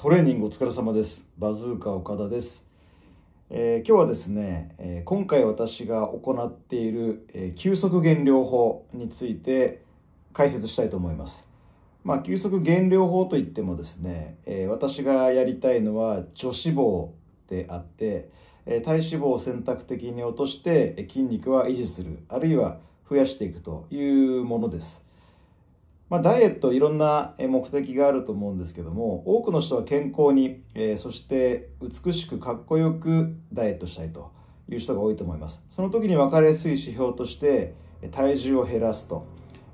トレーニングお疲れ様です。バズーカ岡田です。えー、今日はですね、えー、今回私が行っている、えー、急速減量法について解説したいと思います。まあ、急速減量法といってもですね、え私がやりたいのは女子棒であって、え体脂肪を選択的に落としてえ筋肉は維持する、あるいは増やしていくというものです。まあ、ダイエットいろんな目的があると思うんですけども多くの人は健康に、えー、そして美しくかっこよくダイエットしたいという人が多いと思いますその時に分かりやすい指標として体重を減らすと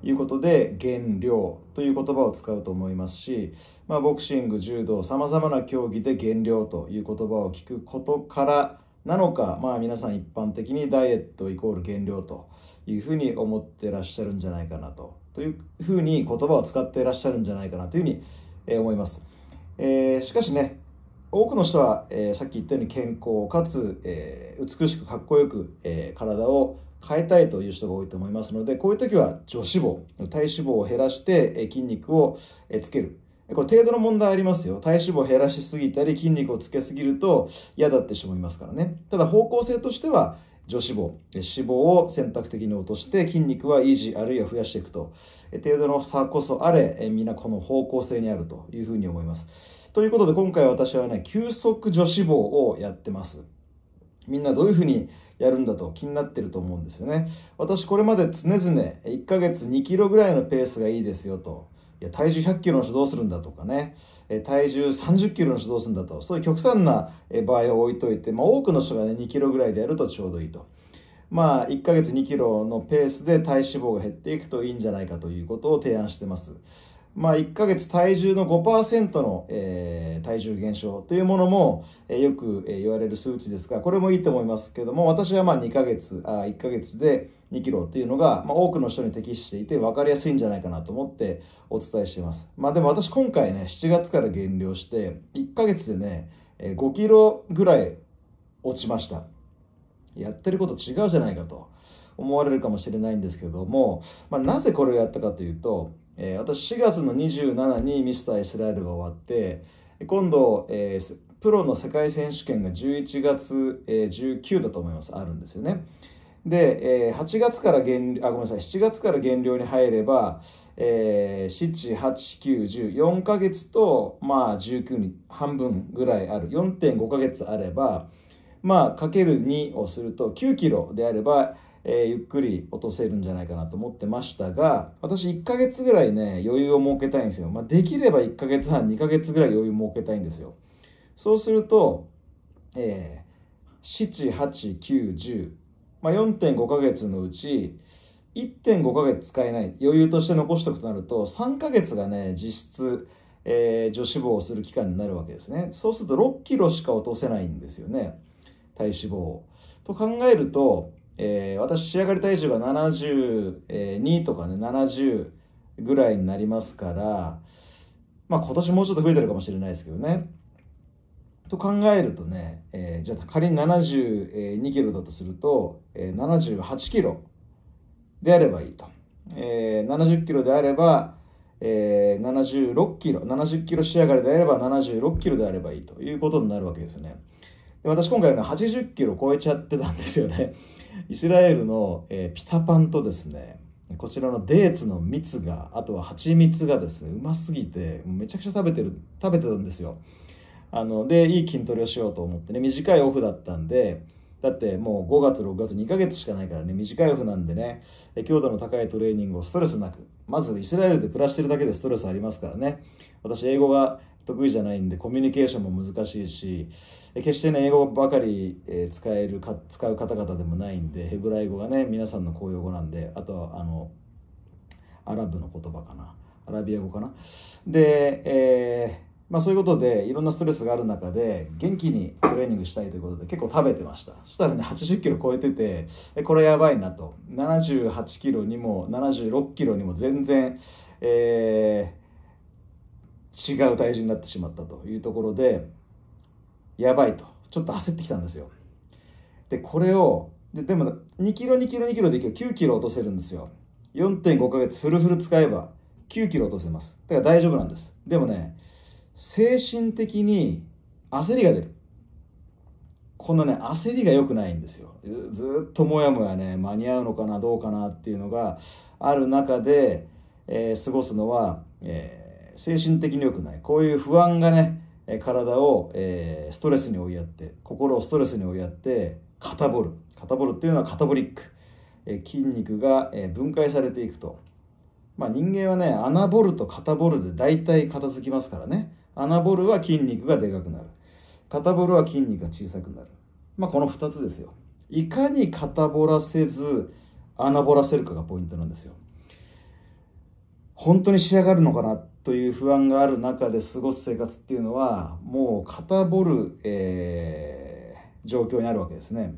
いうことで減量という言葉を使うと思いますし、まあ、ボクシング柔道さまざまな競技で減量という言葉を聞くことからなのか、まあ、皆さん一般的にダイエットイコール減量というふうに思ってらっしゃるんじゃないかなとというふうに言葉を使っていらっしゃるんじゃないかなというふうに、え思います。えー、しかしね、多くの人は、えー、さっき言ったように健康かつ、えー、美しくかっこよく、え体を変えたいという人が多いと思いますので、こういう時は女脂肪、体脂肪を減らして、え筋肉を、えつける。これ程度の問題ありますよ。体脂肪を減らしすぎたり筋肉をつけすぎると嫌だってしまいますからね。ただ方向性としては、上脂肪、脂肪を選択的に落として筋肉は維持あるいは増やしていくと、程度の差こそあれ、皆この方向性にあるというふうに思います。ということで今回私はね、急速女子棒をやってます。みんなどういうふうにやるんだと気になってると思うんですよね。私これまで常々1ヶ月2キロぐらいのペースがいいですよと。や体重100キロの人どうするんだとかね、え体重30キロの人どうするんだと、そういう極端な場合を置いといて、まあ、多くの人がね、2キロぐらいでやるとちょうどいいと。まあ、1ヶ月2キロのペースで体脂肪が減っていくといいんじゃないかということを提案してます。まあ、1ヶ月体重の5%の、えー、体重減少というものも、えー、よく、え言われる数値ですが、これもいいと思いますけども、私はまあ2ヶ月、あ1ヶ月で2キロっていうのが、まあ、多くの人に適していて分かりやすいんじゃないかなと思ってお伝えしています。まあでも私今回ね、7月から減量して、1ヶ月でね、5キロぐらい落ちました。やってること違うじゃないかと思われるかもしれないんですけども、まあ、なぜこれをやったかというと、えー、私4月の27にミスターイスラエルが終わって、今度、えー、プロの世界選手権が11月、えー、19だと思います、あるんですよね。で、えー、8月から減あごめんなさい7月から減量に入れば、えー、78914ヶ月とまあ19に半分ぐらいある4.5ヶ月あればまあかける2をすると9キロであれば、えー、ゆっくり落とせるんじゃないかなと思ってましたが私1ヶ月ぐらいね余裕を設けたいんですよ、まあ、できれば1ヶ月半2ヶ月ぐらい余裕を設けたいんですよそうすると、えー、78910まあ、4.5ヶ月のうち、1.5ヶ月使えない、余裕として残しておくとなると、3ヶ月がね、実質、えー、女子肪をする期間になるわけですね。そうすると6キロしか落とせないんですよね。体脂肪を。と考えると、えー、私、仕上がり体重が72とかね、70ぐらいになりますから、まあ今年もうちょっと増えてるかもしれないですけどね。と考えるとね、えー、じゃあ仮に72キロだとすると、78キロであればいいと。えー、70キロであれば、えー、76キロ、70キロ仕上がりであれば76キロであればいいということになるわけですよね。で私今回ね、80キロ超えちゃってたんですよね。イスラエルの、えー、ピタパンとですね、こちらのデーツの蜜が、あとは蜂蜜がですね、うますぎて、めちゃくちゃ食べてる、食べてたんですよ。あの、で、いい筋トレをしようと思ってね、短いオフだったんで、だってもう5月、6月、2ヶ月しかないからね、短いオフなんでね、強度の高いトレーニングをストレスなく、まずイスラエルで暮らしてるだけでストレスありますからね。私、英語が得意じゃないんで、コミュニケーションも難しいし、決してね、英語ばかり使えるか、使う方々でもないんで、ヘブライ語がね、皆さんの公用語なんで、あとは、あの、アラブの言葉かな。アラビア語かな。で、えーまあ、そういうことでいろんなストレスがある中で元気にトレーニングしたいということで結構食べてましたそしたらね80キロ超えててこれやばいなと78キロにも76キロにも全然、えー、違う体重になってしまったというところでやばいとちょっと焦ってきたんですよでこれをででも2キロ2キロ2キロでい9キロ落とせるんですよ4.5ヶ月フルフル使えば9キロ落とせますだから大丈夫なんですでもね精神的に焦りが出る。このね、焦りが良くないんですよ。ずっともやもやね、間に合うのかな、どうかなっていうのがある中で、えー、過ごすのは、えー、精神的に良くない。こういう不安がね、体を、えー、ストレスに追いやって、心をストレスに追いやって、肩ぼル、肩ボルっていうのはカタボリック。えー、筋肉が、えー、分解されていくと。まあ人間はね、穴ぼると肩ボルで大体片付きますからね。穴ボルは筋肉がでかくなる。肩ボルは筋肉が小さくなる。まあ、この2つですよ。いかに肩ぼらせず、穴ぼらせるかがポイントなんですよ。本当に仕上がるのかなという不安がある中で過ごす生活っていうのは、もう肩ぼる、えー、状況にあるわけですね。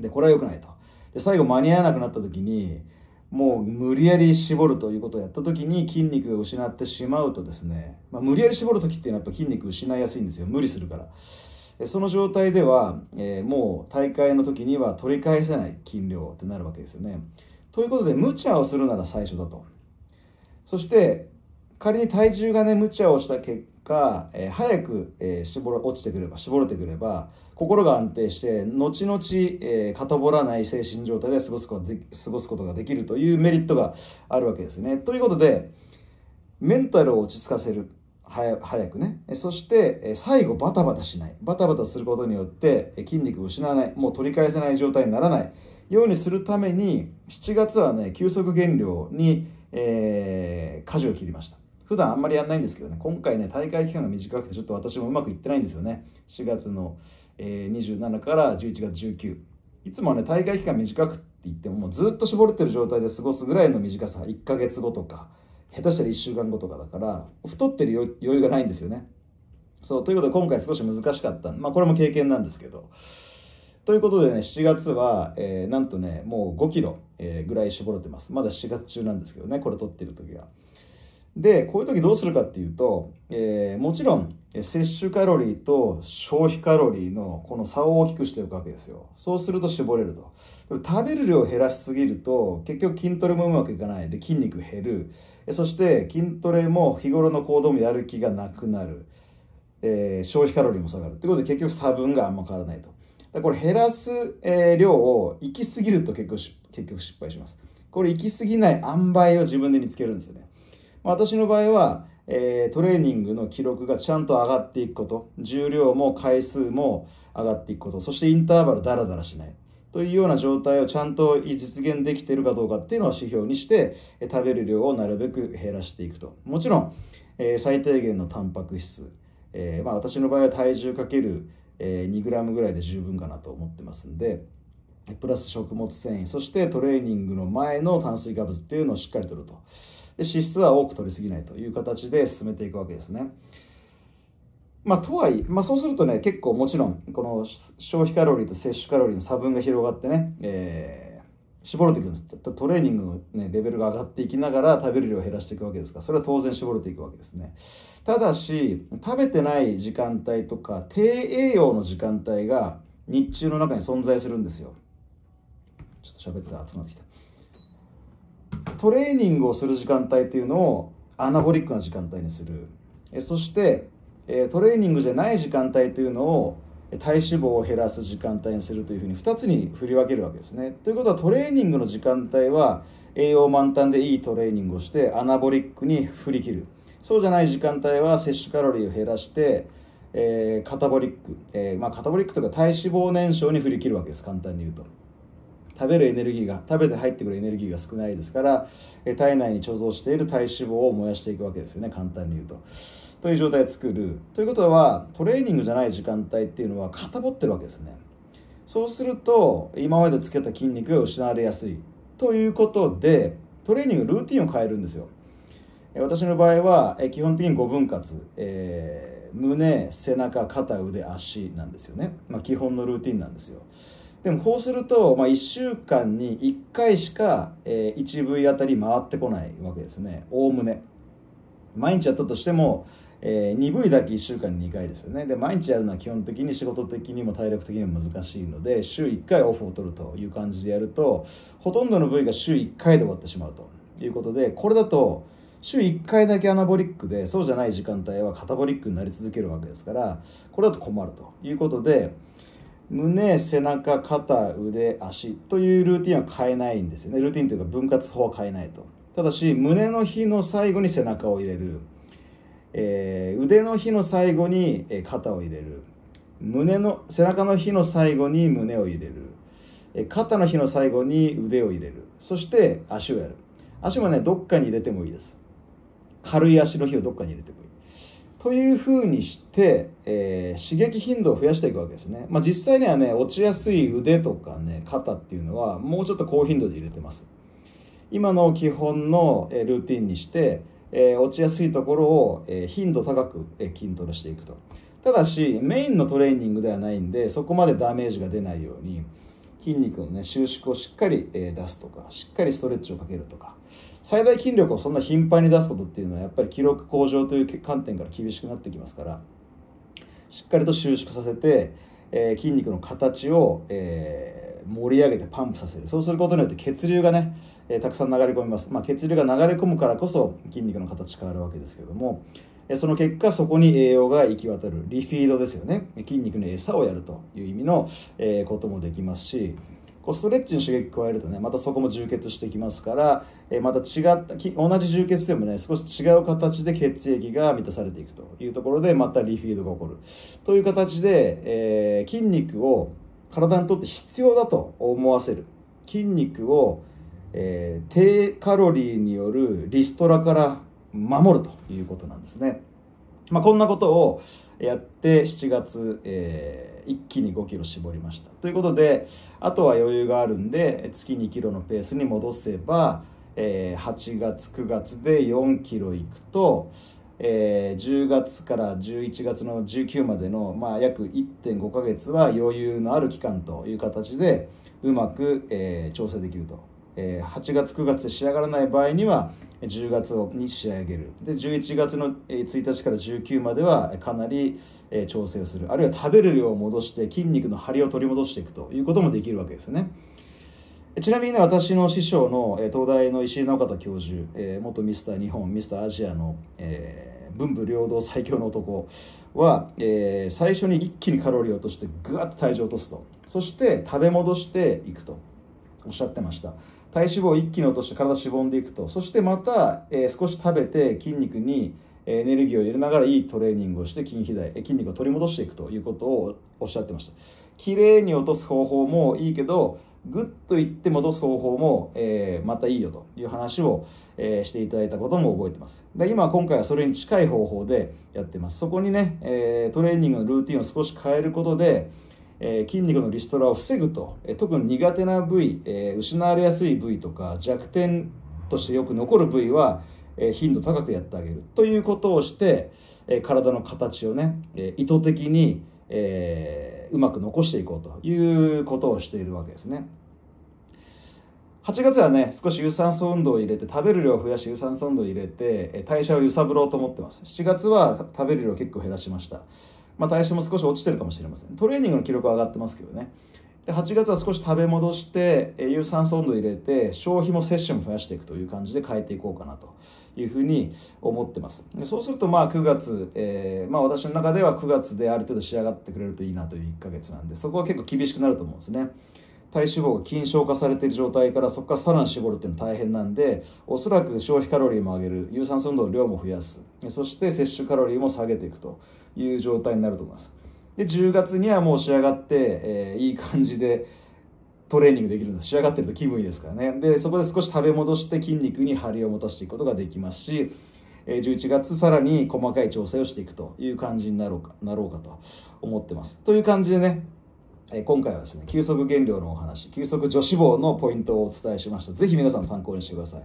で、これは良くないと。で、最後間に合わなくなった時に、もう無理やり絞るということをやった時に筋肉を失ってしまうとですね、まあ、無理やり絞る時っていうのはやっぱ筋肉失いやすいんですよ無理するからその状態では、えー、もう大会の時には取り返せない筋量ってなるわけですよねということで無茶をするなら最初だとそして仮に体重がね、無茶をした結果、えー、早く、えー、絞落ちてくれば、絞れてくれば、心が安定して、後々、えー、かたぼらない精神状態で過ごすことで過ごすことができるというメリットがあるわけですね。ということで、メンタルを落ち着かせる。早くね。そして、最後バタバタしない。バタバタすることによって筋肉を失わない。もう取り返せない状態にならないようにするために、7月はね、休息減量に、えー、舵を切りました。普段あんまりやんないんですけどね、今回ね、大会期間が短くて、ちょっと私もうまくいってないんですよね。4月の、えー、27から11月19。いつもね、大会期間短くって言っても、もうずっと絞れてる状態で過ごすぐらいの短さ、1ヶ月後とか、下手したら1週間後とかだから、太ってる余裕がないんですよね。そう、ということで今回少し難しかった。まあ、これも経験なんですけど。ということでね、7月は、えー、なんとね、もう5キロ、えー、ぐらい絞れてます。まだ7月中なんですけどね、これ撮ってる時は。で、こういう時どうするかっていうと、えー、もちろん、摂取カロリーと消費カロリーのこの差を大きくしておくわけですよ。そうすると絞れると。食べる量を減らしすぎると、結局筋トレもうまくいかない。で、筋肉減る。そして筋トレも日頃の行動もやる気がなくなる。えー、消費カロリーも下がる。ということで結局差分があんま変わらないと。これ減らす、えー、量を行き過ぎると結局結局失敗します。これ行き過ぎない塩梅を自分で見つけるんですよね。私の場合は、えー、トレーニングの記録がちゃんと上がっていくこと、重量も回数も上がっていくこと、そしてインターバルダラダラしない。というような状態をちゃんと実現できているかどうかっていうのを指標にして食べる量をなるべく減らしていくともちろん、えー、最低限のタンパク質、えー、まあ、私の場合は体重かける 2g ぐらいで十分かなと思ってますんでプラス食物繊維そしてトレーニングの前の炭水化物っていうのをしっかりとると。で脂質は多く取りすぎないという形で進めていくわけですね。まあ、とはいえ、まあ、そうするとね、結構もちろん、この消費カロリーと摂取カロリーの差分が広がってね、えー、絞れてくるんです。トレーニングの、ね、レベルが上がっていきながら食べる量を減らしていくわけですから、それは当然絞れていくわけですね。ただし、食べてない時間帯とか、低栄養の時間帯が日中の中に存在するんですよ。ちょっと喋ってら集まってきた。トレーニングをする時間帯っていうのをアナボリックな時間帯にするえそしてトレーニングじゃない時間帯というのを体脂肪を減らす時間帯にするというふうに2つに振り分けるわけですね。ということはトレーニングの時間帯は栄養満タンでいいトレーニングをしてアナボリックに振り切るそうじゃない時間帯は摂取カロリーを減らして、えー、カタボリック、えー、まあ、カタボリックというか体脂肪燃焼に振り切るわけです簡単に言うと。食べるエネルギーが食べて入ってくるエネルギーが少ないですから体内に貯蔵している体脂肪を燃やしていくわけですよね簡単に言うと。という状態を作るということはトレーニングじゃない時間帯っていうのは固ぼってるわけですねそうすると今までつけた筋肉が失われやすいということでトレーニングルーティンを変えるんですよ私の場合は基本的に5分割、えー、胸背中肩腕足なんですよね、まあ、基本のルーティンなんですよでもこうすると、まあ、1週間に1回しか、えー、1V あたり回ってこないわけですねおおむね毎日やったとしても、えー、2V だけ1週間に2回ですよねで毎日やるのは基本的に仕事的にも体力的にも難しいので週1回オフを取るという感じでやるとほとんどの部位が週1回で終わってしまうということでこれだと週1回だけアナボリックでそうじゃない時間帯はカタボリックになり続けるわけですからこれだと困るということで胸、背中、肩、腕、足というルーティンは変えないんですよね。ルーティンというか分割法は変えないと。ただし、胸の日の最後に背中を入れる。えー、腕の日の最後に肩を入れる。胸の、背中の日の最後に胸を入れる。えー、肩の日の最後に腕を入れる。そして足をやる。足もね、どっかに入れてもいいです。軽い足の日をどっかに入れてもいい。というふうにして、えー、刺激頻度を増やしていくわけですね。まあ、実際にはね、落ちやすい腕とかね、肩っていうのは、もうちょっと高頻度で入れてます。今の基本のルーティンにして、えー、落ちやすいところを、え頻度高く、え筋トレしていくと。ただし、メインのトレーニングではないんで、そこまでダメージが出ないように、筋肉のね、収縮をしっかり、え出すとか、しっかりストレッチをかけるとか、最大筋力をそんな頻繁に出すことっていうのは、やっぱり記録向上という観点から厳しくなってきますから、しっかりと収縮させて、えー、筋肉の形を、えー、盛り上げてパンプさせるそうすることによって血流がね、えー、たくさん流れ込みます、まあ、血流が流れ込むからこそ筋肉の形変わるわけですけどもその結果、そこに栄養が行き渡る。リフィードですよね。筋肉の餌をやるという意味の、えこともできますし、こうストレッチに刺激加えるとね、またそこも充血してきますから、えまた違った、同じ充血でもね、少し違う形で血液が満たされていくというところで、またリフィードが起こる。という形で、えー、筋肉を体にとって必要だと思わせる。筋肉を、えー、低カロリーによるリストラから守るということなんですね。まあ、こんなことをやって7月、えー、一気に5キロ絞りました。ということで、あとは余裕があるんで、月2キロのペースに戻せば、えー、8月、9月で4キロいくと、えー、10月から11月の19までの、まあ、約1.5ヶ月は余裕のある期間という形でうまく、えー、調整できるとえ8月9月仕上がらない場合には10月に仕上げるで11月の1日から19まではかなり調整するあるいは食べる量を戻して筋肉の張りを取り戻していくということもできるわけですねちなみにね私の師匠の東大の石井直方教授元ミスター日本ミスターアジアの、えー、文武両道最強の男は、えー、最初に一気にカロリーを落としてぐわっと体重を落とすとそして食べ戻していくとおっしゃってました体脂肪を一気に落として体しぼんでいくとそしてまた、えー、少し食べて筋肉にエネルギーを入れながらいいトレーニングをして筋肥大筋肉を取り戻していくということをおっしゃってました綺麗に落とす方法もいいけどぐっといって戻す方法も、えー、またいいよという話を、えー、していただいたことも覚えてます。で今今回はそれに近い方法でやってます。そこにね、えー、トレーニングのルーティンを少し変えることで、え筋肉のリストラを防ぐと、え特に苦手な部位、え失われやすい部位とか弱点としてよく残る部位は、え頻度高くやってあげるということをして、え体の形をね、え意図的に、えー、うまく残していこうということをしているわけですね。8月はね、少し有酸素運動を入れて、食べる量を増やし有酸素運動を入れて、代謝を揺さぶろうと思ってます。7月は食べる量結構減らしました。まあ、体重も少し落ちてるかもしれません。トレーニングの記録は上がってますけどね。で8月は少し食べ戻して、有酸素温度入れて、消費も摂取も増やしていくという感じで変えていこうかなというふうに思ってます。でそうすると、まあ9月、えー、まあ私の中では9月である程度仕上がってくれるといいなという1ヶ月なんで、そこは結構厳しくなると思うんですね。体脂肪が筋消化されている状態からそこからさらに絞るっていうのは大変なんでおそらく消費カロリーも上げる有酸素運動の量も増やすそして摂取カロリーも下げていくという状態になると思いますで10月にはもう仕上がって、えー、いい感じでトレーニングできるんです仕上がってると気分いいですからねでそこで少し食べ戻して筋肉に張りを持たせていくことができますし11月さらに細かい調整をしていくという感じになろうかなろうかと思ってます。という感じでねえ今回はですね、急速減量のお話、急速女子棒のポイントをお伝えしました。ぜひ皆さん参考にしてください。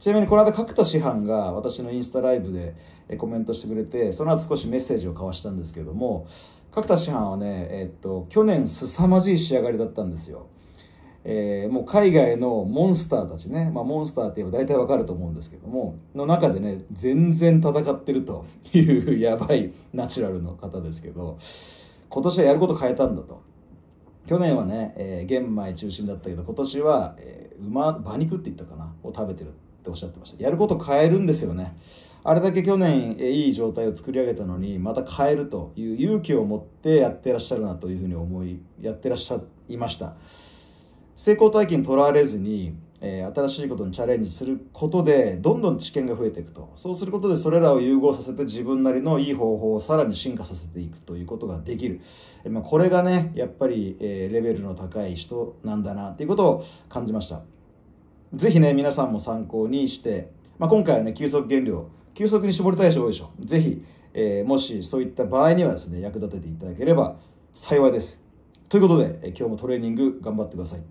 ちなみにこの間、角田師範が私のインスタライブでコメントしてくれて、その後少しメッセージを交わしたんですけども、角田師範はね、えっと、去年凄まじい仕上がりだったんですよ。えー、もう海外のモンスターたちね、まあ、モンスターって言えば大体わかると思うんですけども、の中でね、全然戦ってるというやばいナチュラルの方ですけど、今年はやること変えたんだと。去年はね、えー、玄米中心だったけど今年は、えー、馬馬肉って言ったかなを食べてるっておっしゃってましたやること変えるんですよねあれだけ去年、えー、いい状態を作り上げたのにまた変えるという勇気を持ってやってらっしゃるなというふうに思いやってらっしゃいました成功体験とらわれずにえー、新しいことにチャレンジすることでどんどん知見が増えていくとそうすることでそれらを融合させて自分なりのいい方法をさらに進化させていくということができる、えまあ、これがねやっぱり、えー、レベルの高い人なんだなっていうことを感じました是非ね皆さんも参考にして、まあ、今回はね休息減量急速に絞りたい人多いでしょ是非、えー、もしそういった場合にはですね役立てていただければ幸いですということで、え今日もトレーニング頑張ってください